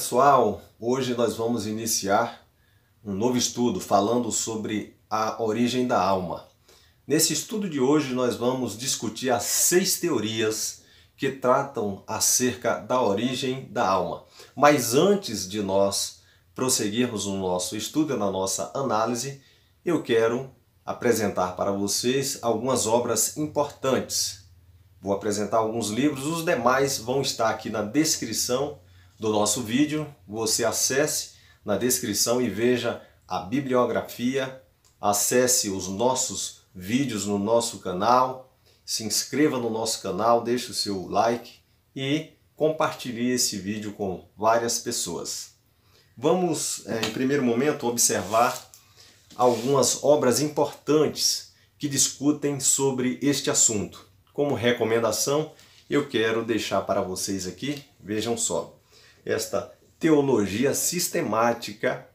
pessoal! Hoje nós vamos iniciar um novo estudo falando sobre a origem da alma. Nesse estudo de hoje, nós vamos discutir as seis teorias que tratam acerca da origem da alma. Mas antes de nós prosseguirmos o nosso estudo e na nossa análise, eu quero apresentar para vocês algumas obras importantes. Vou apresentar alguns livros, os demais vão estar aqui na descrição do nosso vídeo, você acesse na descrição e veja a bibliografia, acesse os nossos vídeos no nosso canal, se inscreva no nosso canal, deixe o seu like e compartilhe esse vídeo com várias pessoas. Vamos, eh, em primeiro momento, observar algumas obras importantes que discutem sobre este assunto. Como recomendação, eu quero deixar para vocês aqui, vejam só esta teologia sistemática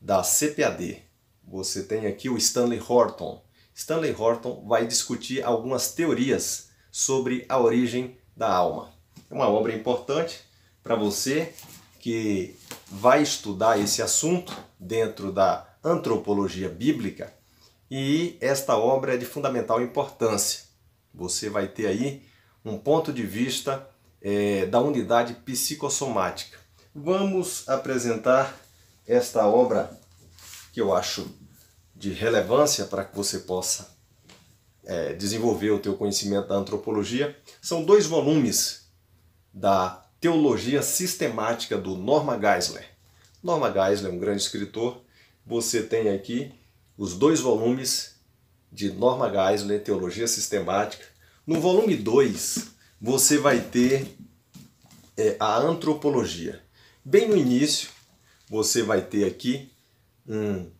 da CPAD. Você tem aqui o Stanley Horton. Stanley Horton vai discutir algumas teorias sobre a origem da alma. É uma obra importante para você que vai estudar esse assunto dentro da antropologia bíblica e esta obra é de fundamental importância. Você vai ter aí um ponto de vista é, da unidade psicossomática. Vamos apresentar esta obra que eu acho de relevância para que você possa é, desenvolver o teu conhecimento da antropologia. São dois volumes da Teologia Sistemática do Norma Geisler. Norma Geisler é um grande escritor. Você tem aqui os dois volumes de Norma Geisler, Teologia Sistemática. No volume 2, você vai ter é, a antropologia. Bem no início, você vai ter aqui um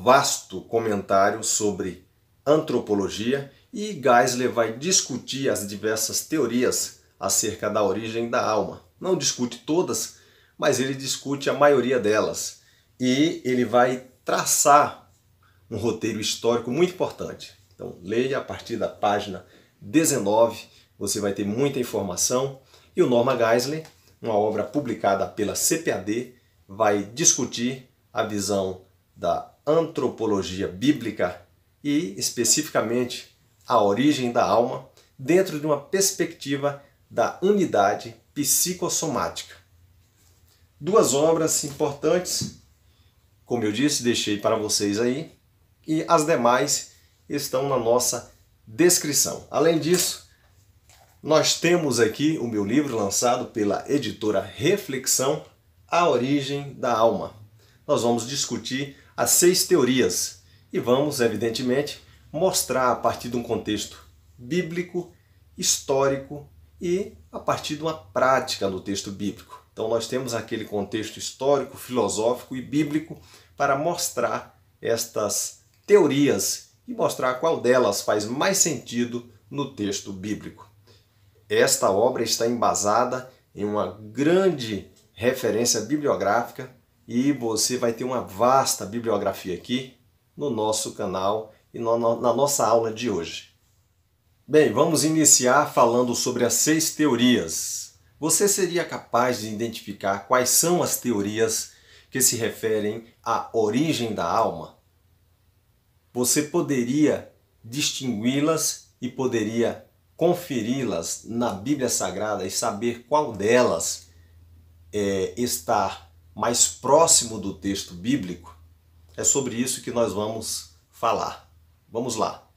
vasto comentário sobre antropologia e Geisler vai discutir as diversas teorias acerca da origem da alma. Não discute todas, mas ele discute a maioria delas e ele vai traçar um roteiro histórico muito importante. Então, leia a partir da página 19 você vai ter muita informação. E o Norma Geisler, uma obra publicada pela CPAD, vai discutir a visão da antropologia bíblica e, especificamente, a origem da alma dentro de uma perspectiva da unidade psicossomática. Duas obras importantes, como eu disse, deixei para vocês aí, e as demais estão na nossa descrição. Além disso, nós temos aqui o meu livro lançado pela editora Reflexão, A Origem da Alma. Nós vamos discutir as seis teorias e vamos, evidentemente, mostrar a partir de um contexto bíblico, histórico e a partir de uma prática no texto bíblico. Então, nós temos aquele contexto histórico, filosófico e bíblico para mostrar estas teorias e mostrar qual delas faz mais sentido no texto bíblico. Esta obra está embasada em uma grande referência bibliográfica e você vai ter uma vasta bibliografia aqui no nosso canal e no, no, na nossa aula de hoje. Bem, vamos iniciar falando sobre as seis teorias. Você seria capaz de identificar quais são as teorias que se referem à origem da alma? Você poderia distingui-las e poderia conferi-las na Bíblia Sagrada e saber qual delas é, está mais próximo do texto bíblico, é sobre isso que nós vamos falar. Vamos lá.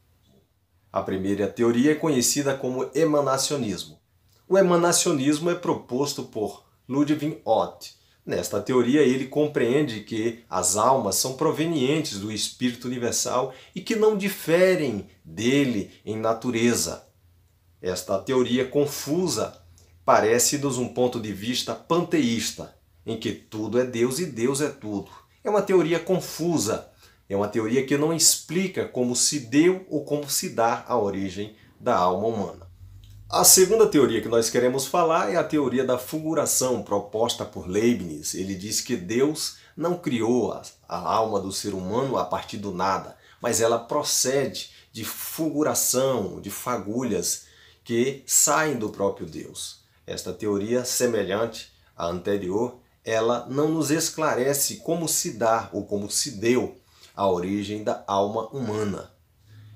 A primeira teoria é conhecida como emanacionismo. O emanacionismo é proposto por Ludwig Ott. Nesta teoria, ele compreende que as almas são provenientes do Espírito Universal e que não diferem dele em natureza. Esta teoria confusa parece-nos um ponto de vista panteísta, em que tudo é Deus e Deus é tudo. É uma teoria confusa, é uma teoria que não explica como se deu ou como se dá a origem da alma humana. A segunda teoria que nós queremos falar é a teoria da fulguração proposta por Leibniz. Ele diz que Deus não criou a, a alma do ser humano a partir do nada, mas ela procede de fulguração, de fagulhas que saem do próprio Deus. Esta teoria, semelhante à anterior, ela não nos esclarece como se dá ou como se deu a origem da alma humana.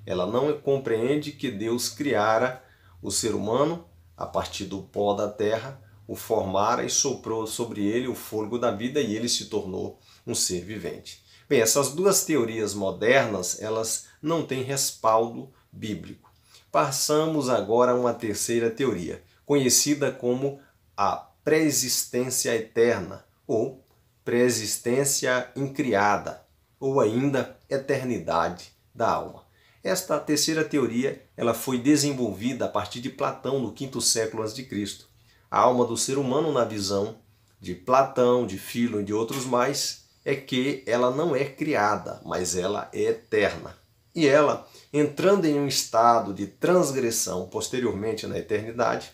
Ela não compreende que Deus criara o ser humano a partir do pó da terra, o formara e soprou sobre ele o fogo da vida e ele se tornou um ser vivente. Bem, essas duas teorias modernas, elas não têm respaldo bíblico. Passamos agora a uma terceira teoria, conhecida como a pré-existência eterna ou pré-existência incriada ou ainda eternidade da alma. Esta terceira teoria, ela foi desenvolvida a partir de Platão no quinto século antes de Cristo. A alma do ser humano na visão de Platão, de Filo e de outros mais é que ela não é criada, mas ela é eterna. E ela entrando em um estado de transgressão posteriormente na eternidade,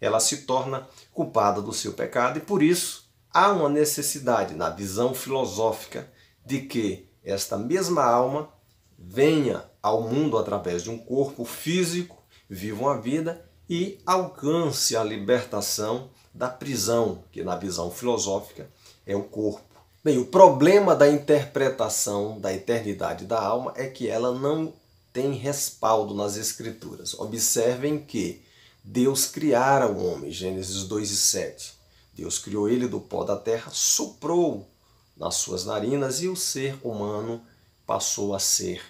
ela se torna culpada do seu pecado e por isso há uma necessidade na visão filosófica de que esta mesma alma venha ao mundo através de um corpo físico, viva uma vida e alcance a libertação da prisão, que na visão filosófica é o corpo. Bem, o problema da interpretação da eternidade da alma é que ela não tem respaldo nas Escrituras. Observem que Deus criara o homem, Gênesis 2 e 7. Deus criou ele do pó da terra, soprou nas suas narinas e o ser humano passou a ser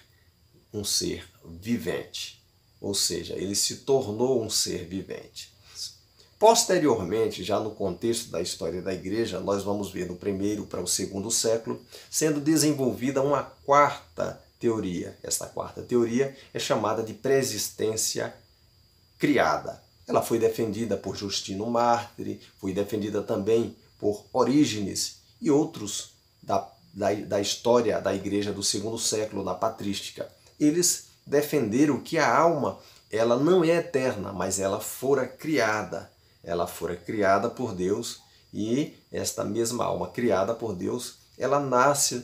um ser vivente. Ou seja, ele se tornou um ser vivente. Posteriormente, já no contexto da história da igreja, nós vamos ver do primeiro para o segundo século sendo desenvolvida uma quarta teoria. Esta quarta teoria é chamada de preexistência criada. Ela foi defendida por Justino Mártir, foi defendida também por Orígenes e outros da, da, da história da igreja do segundo século, na patrística. Eles defenderam que a alma ela não é eterna, mas ela fora criada. Ela fora criada por Deus e esta mesma alma criada por Deus, ela nasce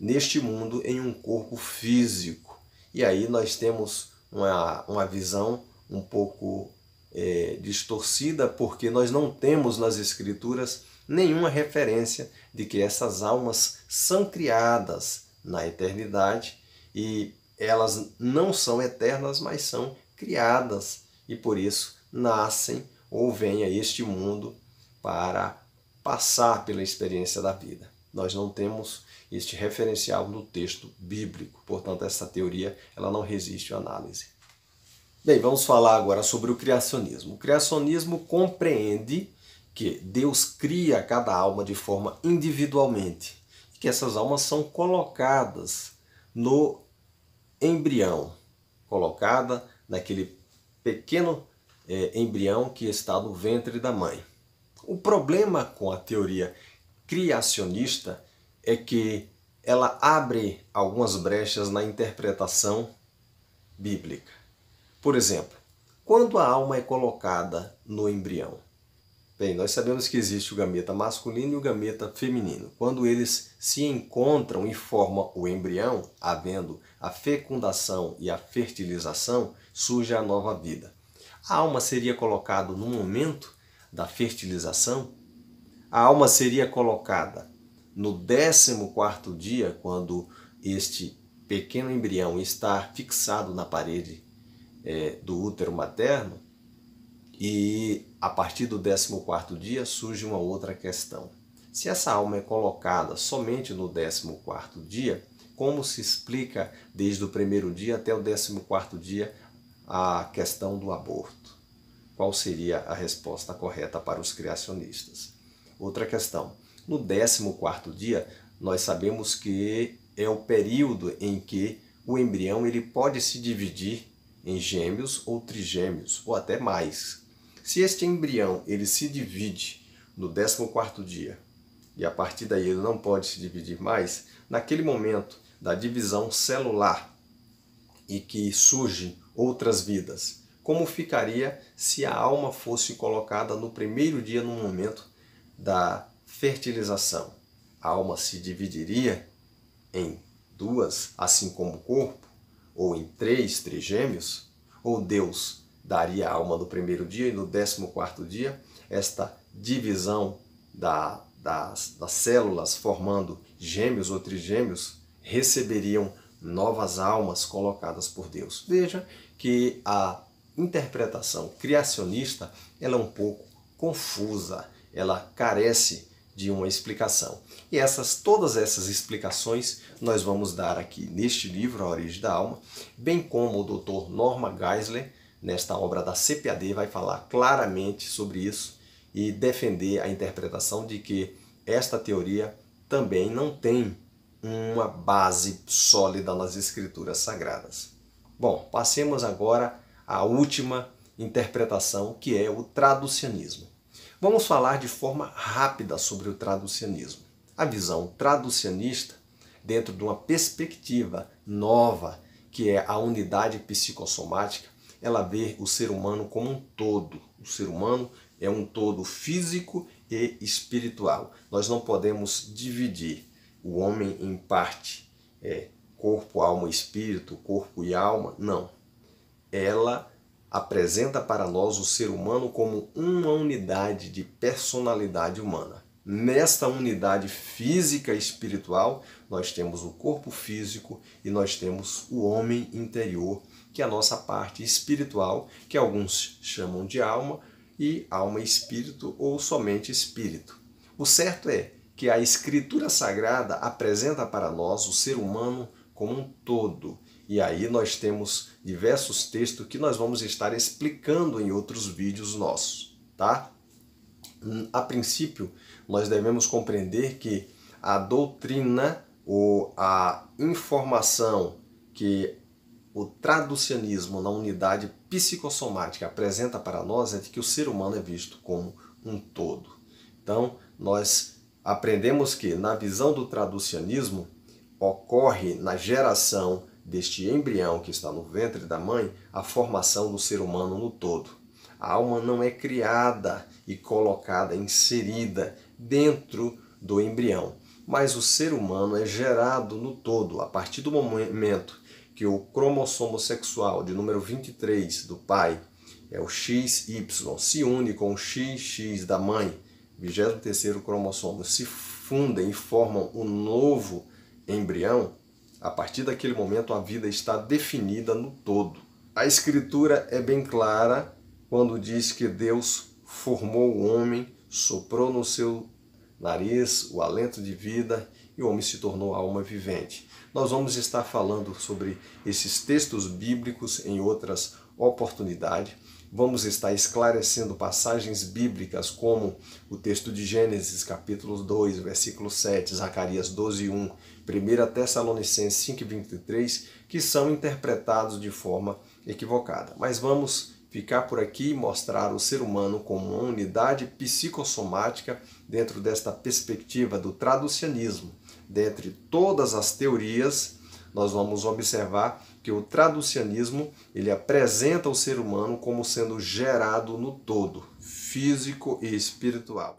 neste mundo em um corpo físico. E aí nós temos uma, uma visão um pouco é, distorcida, porque nós não temos nas Escrituras nenhuma referência de que essas almas são criadas na eternidade e elas não são eternas, mas são criadas e por isso nascem ou vêm a este mundo para passar pela experiência da vida. Nós não temos este referencial no texto bíblico. Portanto, essa teoria ela não resiste à análise. Bem, vamos falar agora sobre o criacionismo. O criacionismo compreende que Deus cria cada alma de forma individualmente, que essas almas são colocadas no embrião, colocada naquele pequeno é, embrião que está no ventre da mãe. O problema com a teoria criacionista é que ela abre algumas brechas na interpretação bíblica. Por exemplo, quando a alma é colocada no embrião. Bem, nós sabemos que existe o gameta masculino e o gameta feminino. Quando eles se encontram e formam o embrião, havendo a fecundação e a fertilização, surge a nova vida. A alma seria colocada no momento da fertilização, a alma seria colocada no 14 dia, quando este pequeno embrião está fixado na parede é, do útero materno, e a partir do 14 dia surge uma outra questão. Se essa alma é colocada somente no 14 dia, como se explica desde o primeiro dia até o 14 dia a questão do aborto? Qual seria a resposta correta para os criacionistas? Outra questão. No 14º dia, nós sabemos que é o período em que o embrião ele pode se dividir em gêmeos ou trigêmeos, ou até mais. Se este embrião ele se divide no 14º dia e a partir daí ele não pode se dividir mais, naquele momento da divisão celular e que surgem outras vidas, como ficaria se a alma fosse colocada no primeiro dia no momento da fertilização. A alma se dividiria em duas, assim como o corpo, ou em três trigêmeos, ou Deus daria a alma no primeiro dia e no décimo quarto dia, esta divisão da, das, das células formando gêmeos ou trigêmeos receberiam novas almas colocadas por Deus. Veja que a interpretação criacionista ela é um pouco confusa, ela carece de uma explicação. E essas todas essas explicações nós vamos dar aqui neste livro, A Origem da Alma, bem como o Dr. Norma Geisler, nesta obra da CPAD, vai falar claramente sobre isso e defender a interpretação de que esta teoria também não tem uma base sólida nas escrituras sagradas. Bom, passemos agora à última interpretação, que é o traducionismo. Vamos falar de forma rápida sobre o traducianismo. A visão traducianista, dentro de uma perspectiva nova, que é a unidade psicossomática, ela vê o ser humano como um todo. O ser humano é um todo físico e espiritual. Nós não podemos dividir o homem em parte, é, corpo, alma, espírito, corpo e alma, não. Ela apresenta para nós o ser humano como uma unidade de personalidade humana. Nesta unidade física e espiritual, nós temos o corpo físico e nós temos o homem interior, que é a nossa parte espiritual, que alguns chamam de alma, e alma e espírito ou somente espírito. O certo é que a Escritura Sagrada apresenta para nós o ser humano como um todo e aí nós temos diversos textos que nós vamos estar explicando em outros vídeos nossos, tá? Hum, a princípio, nós devemos compreender que a doutrina ou a informação que o traducianismo na unidade psicossomática apresenta para nós é de que o ser humano é visto como um todo. Então, nós aprendemos que, na visão do traducianismo, ocorre na geração deste embrião que está no ventre da mãe a formação do ser humano no todo. A alma não é criada e colocada, inserida dentro do embrião, mas o ser humano é gerado no todo a partir do momento que o cromossomo sexual de número 23 do pai é o XY, se une com o XX da mãe, 23 cromossomo, se fundem e formam o um novo embrião, a partir daquele momento, a vida está definida no todo. A Escritura é bem clara quando diz que Deus formou o homem, soprou no seu nariz o alento de vida e o homem se tornou alma vivente. Nós vamos estar falando sobre esses textos bíblicos em outras oportunidades. Vamos estar esclarecendo passagens bíblicas como o texto de Gênesis, capítulo 2, versículo 7, Zacarias 12, 1, 1 Tessalonicenses 5, 23, que são interpretados de forma equivocada. Mas vamos ficar por aqui e mostrar o ser humano como uma unidade psicossomática dentro desta perspectiva do traducianismo, dentre todas as teorias nós vamos observar que o traducianismo ele apresenta o ser humano como sendo gerado no todo, físico e espiritual.